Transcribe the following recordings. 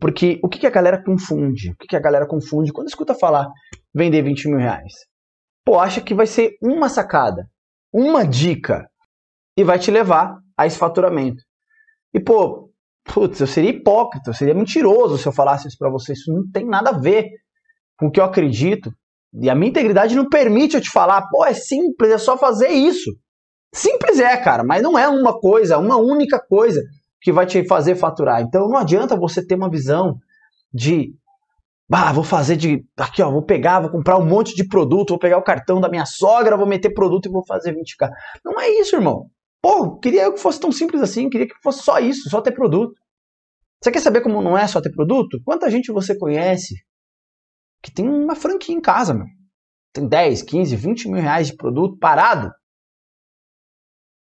Porque o que, que a galera confunde? O que, que a galera confunde quando escuta falar vender 20 mil reais? Pô, acha que vai ser uma sacada, uma dica, e vai te levar a esse faturamento. E pô, putz, eu seria hipócrita, eu seria mentiroso se eu falasse isso para você. Isso não tem nada a ver com o que eu acredito. E a minha integridade não permite eu te falar, pô, é simples, é só fazer isso. Simples é, cara, mas não é uma coisa, uma única coisa que vai te fazer faturar. Então não adianta você ter uma visão de ah, vou fazer de aqui, ó, vou pegar, vou comprar um monte de produto, vou pegar o cartão da minha sogra, vou meter produto e vou fazer 20k. Não é isso, irmão. Pô, queria que fosse tão simples assim, queria que fosse só isso, só ter produto. Você quer saber como não é só ter produto? Quanta gente você conhece que tem uma franquia em casa, meu? Tem 10, 15, 20 mil reais de produto parado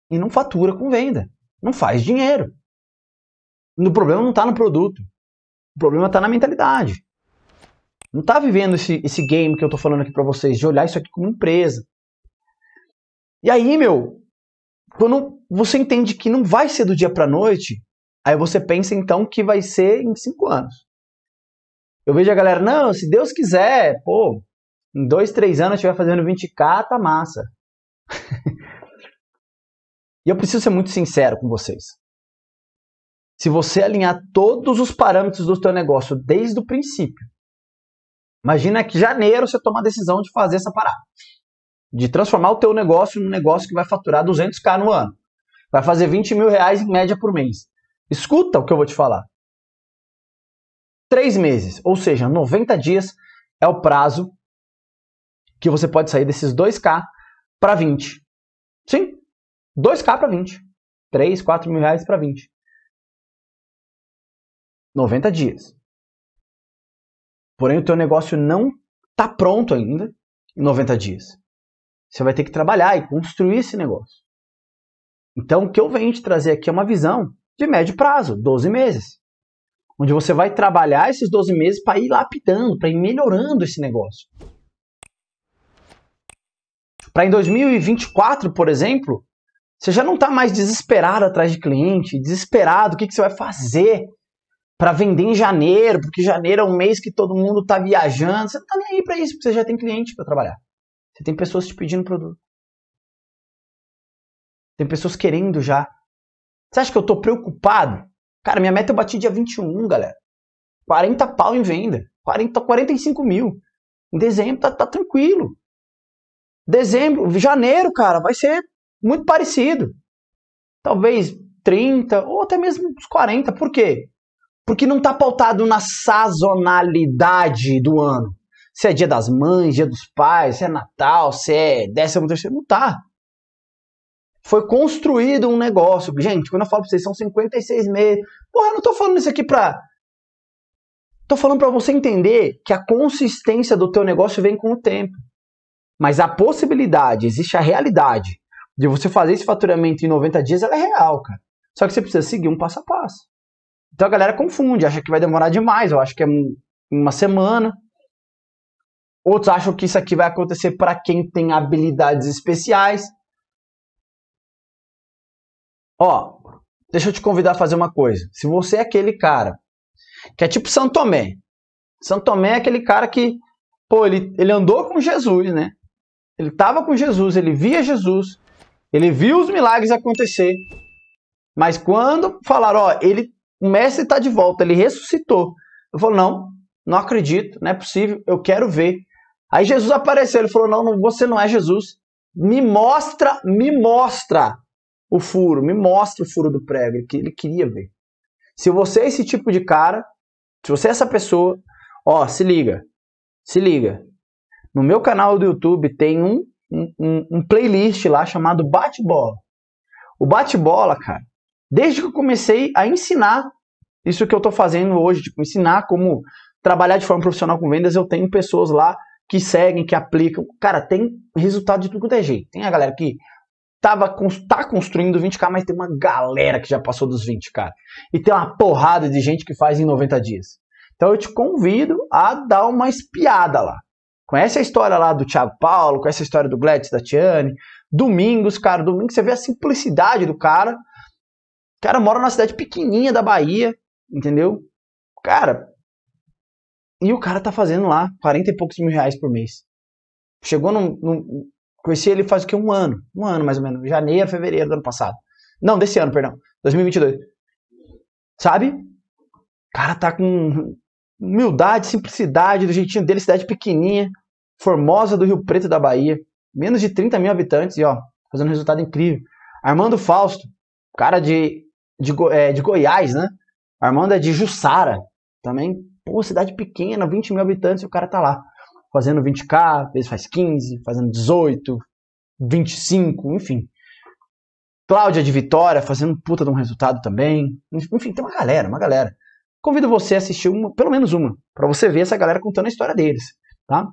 e não fatura com venda, não faz dinheiro. O problema não está no produto. O problema está na mentalidade. Não está vivendo esse, esse game que eu estou falando aqui para vocês, de olhar isso aqui como empresa. E aí, meu, quando você entende que não vai ser do dia para noite, aí você pensa então que vai ser em cinco anos. Eu vejo a galera, não, se Deus quiser, pô, em dois, três anos eu estiver fazendo 20k, tá massa. e eu preciso ser muito sincero com vocês se você alinhar todos os parâmetros do seu negócio desde o princípio. Imagina que janeiro você toma a decisão de fazer essa parada, de transformar o teu negócio num negócio que vai faturar 200k no ano, vai fazer 20 mil reais em média por mês. Escuta o que eu vou te falar. Três meses, ou seja, 90 dias é o prazo que você pode sair desses 2k para 20. Sim, 2k para 20. 3, 4 mil reais para 20. 90 dias. Porém, o teu negócio não está pronto ainda em 90 dias. Você vai ter que trabalhar e construir esse negócio. Então, o que eu venho te trazer aqui é uma visão de médio prazo, 12 meses. Onde você vai trabalhar esses 12 meses para ir lapidando, para ir melhorando esse negócio. Para em 2024, por exemplo, você já não está mais desesperado atrás de cliente, desesperado, o que, que você vai fazer? para vender em janeiro, porque janeiro é um mês que todo mundo tá viajando. Você não tá nem aí para isso, porque você já tem cliente para trabalhar. Você tem pessoas te pedindo produto. Tem pessoas querendo já. Você acha que eu tô preocupado? Cara, minha meta eu bati dia 21, galera. 40 pau em venda. 40, 45 mil. Em dezembro tá, tá tranquilo. Dezembro, janeiro, cara, vai ser muito parecido. Talvez 30 ou até mesmo uns 40. Por quê? Porque não está pautado na sazonalidade do ano. Se é dia das mães, dia dos pais, se é Natal, se é décimo terceiro, não tá. Foi construído um negócio. Gente, quando eu falo pra vocês, são 56 meses. Porra, eu não tô falando isso aqui pra. Tô falando para você entender que a consistência do teu negócio vem com o tempo. Mas a possibilidade, existe a realidade de você fazer esse faturamento em 90 dias, ela é real, cara. Só que você precisa seguir um passo a passo. Então a galera confunde, acha que vai demorar demais, eu acho que é uma semana. Outros acham que isso aqui vai acontecer para quem tem habilidades especiais. Ó, deixa eu te convidar a fazer uma coisa. Se você é aquele cara que é tipo Santo Tomé. Santo Tomé é aquele cara que, pô, ele, ele andou com Jesus, né? Ele estava com Jesus, ele via Jesus, ele viu os milagres acontecer. Mas quando falaram, ó, ele o mestre está de volta, ele ressuscitou. Eu falo, não, não acredito, não é possível, eu quero ver. Aí Jesus apareceu, ele falou, não, não você não é Jesus. Me mostra, me mostra o furo, me mostra o furo do prego, que ele queria ver. Se você é esse tipo de cara, se você é essa pessoa, ó, se liga, se liga. No meu canal do YouTube tem um, um, um playlist lá chamado Bate Bola. O Bate Bola, cara, desde que eu comecei a ensinar isso que eu estou fazendo hoje, tipo, ensinar como trabalhar de forma profissional com vendas, eu tenho pessoas lá que seguem, que aplicam. Cara, tem resultado de tudo que tem é jeito. Tem a galera que tava, tá construindo 20k, mas tem uma galera que já passou dos 20, k E tem uma porrada de gente que faz em 90 dias. Então eu te convido a dar uma espiada lá. Conhece a história lá do Thiago Paulo, conhece a história do Gladys, da Tiane. Domingos, cara, domingo você vê a simplicidade do cara o cara mora numa cidade pequenininha da Bahia, entendeu? Cara, e o cara tá fazendo lá 40 e poucos mil reais por mês. Chegou num. num conheci ele faz o que? Um ano. Um ano mais ou menos. Janeiro, fevereiro do ano passado. Não, desse ano, perdão. 2022. Sabe? O cara tá com humildade, simplicidade, do jeitinho dele, cidade pequenininha. Formosa do Rio Preto da Bahia. Menos de 30 mil habitantes e ó, fazendo um resultado incrível. Armando Fausto, cara de de, Go, é, de Goiás, né? Armando é de Jussara, também, pô, cidade pequena, 20 mil habitantes, e o cara tá lá, fazendo 20k, às vezes faz 15, fazendo 18, 25, enfim. Cláudia de Vitória fazendo puta de um resultado também. Enfim, tem uma galera, uma galera. Convido você a assistir uma, pelo menos uma, para você ver essa galera contando a história deles, tá?